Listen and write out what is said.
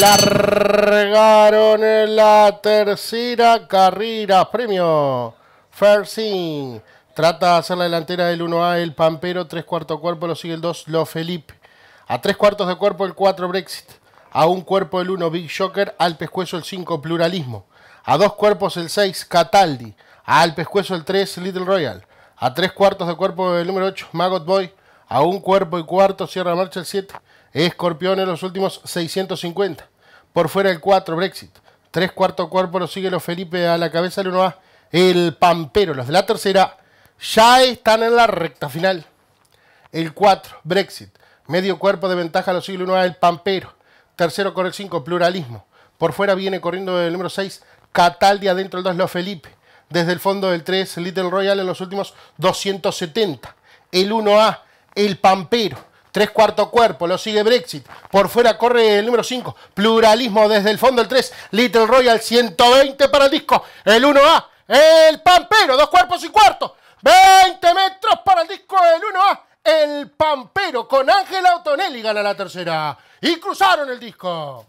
Largaron en la tercera carrera. Premio. Fersing. Trata de hacer la delantera del 1A el Pampero. Tres cuartos cuerpo lo sigue el 2, Lo Felipe. A tres cuartos de cuerpo el 4, Brexit. A un cuerpo el 1, Big Shocker. Al pescuezo el 5, Pluralismo. A 2 cuerpos el 6, Cataldi. Al pescuezo el 3, Little Royal. A 3 cuartos de cuerpo el número 8, Maggot Boy. A un cuerpo y cuarto cierra marcha el 7. Escorpión en los últimos 650. Por fuera el 4, Brexit. 3 cuarto cuerpo lo sigue los Felipe a la cabeza el 1A. El Pampero, los de la tercera, ya están en la recta final. El 4, Brexit. Medio cuerpo de ventaja lo sigue el 1A, el Pampero. Tercero corre el 5, Pluralismo. Por fuera viene corriendo el número 6, Cataldi. Adentro el 2, los Felipe. Desde el fondo del 3, Little Royal en los últimos 270. El 1A, el Pampero Tres cuartos cuerpo, lo sigue Brexit. Por fuera corre el número 5, pluralismo desde el fondo el 3, Little Royal 120 para el disco, el 1A, el Pampero, dos cuerpos y cuarto, 20 metros para el disco, el 1A, el Pampero con Ángel Autonelli gana la tercera. Y cruzaron el disco.